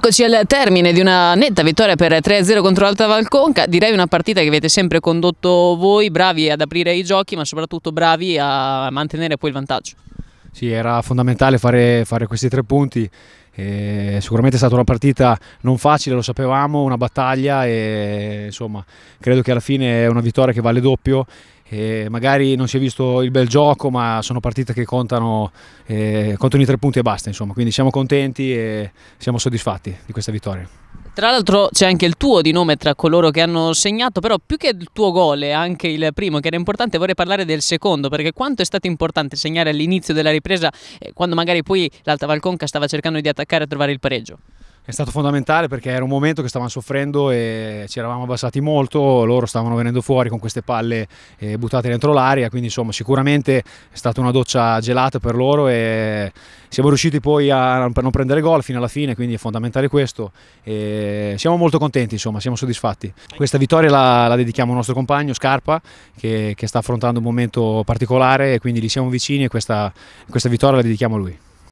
Eccoci al termine di una netta vittoria per 3-0 contro l'Alta Valconca, direi una partita che avete sempre condotto voi, bravi ad aprire i giochi ma soprattutto bravi a mantenere poi il vantaggio. Sì, era fondamentale fare, fare questi tre punti e eh, sicuramente è stata una partita non facile, lo sapevamo, una battaglia e insomma credo che alla fine è una vittoria che vale doppio. E magari non si è visto il bel gioco, ma sono partite che contano, eh, contano i tre punti e basta. Insomma. Quindi siamo contenti e siamo soddisfatti di questa vittoria. Tra l'altro c'è anche il tuo di nome tra coloro che hanno segnato, però più che il tuo gol e anche il primo che era importante vorrei parlare del secondo, perché quanto è stato importante segnare all'inizio della ripresa eh, quando magari poi l'Alta Valconca stava cercando di attaccare e trovare il pareggio? è stato fondamentale perché era un momento che stavano soffrendo e ci eravamo abbassati molto, loro stavano venendo fuori con queste palle eh, buttate dentro l'aria, quindi insomma sicuramente è stata una doccia gelata per loro e siamo riusciti poi a non prendere gol fino alla fine, quindi è fondamentale questo. E siamo molto contenti, insomma, siamo soddisfatti. Questa vittoria la, la dedichiamo al nostro compagno Scarpa che, che, sta affrontando un momento particolare, e quindi gli siamo vicini e questa, questa vittoria la dedichiamo a lui.